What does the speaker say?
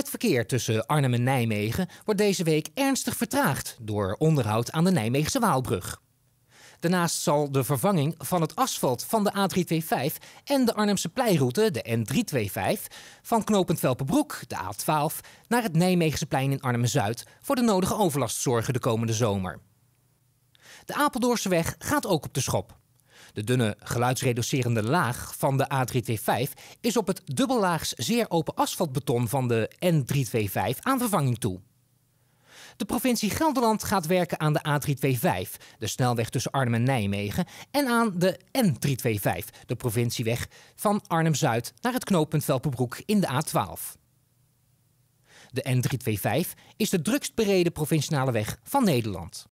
Het verkeer tussen Arnhem en Nijmegen wordt deze week ernstig vertraagd door onderhoud aan de Nijmeegse Waalbrug. Daarnaast zal de vervanging van het asfalt van de A325 en de Arnhemse pleiroute, de N325, van knopend Velpenbroek, de A12, naar het Nijmeegse plein in Arnhem-Zuid voor de nodige overlast zorgen de komende zomer. De weg gaat ook op de schop. De dunne geluidsreducerende laag van de A325 is op het dubbellaags zeer open asfaltbeton van de N325 aan vervanging toe. De provincie Gelderland gaat werken aan de A325, de snelweg tussen Arnhem en Nijmegen, en aan de N325, de provincieweg van Arnhem-Zuid naar het knooppunt Velpenbroek in de A12. De N325 is de drukst provinciale weg van Nederland.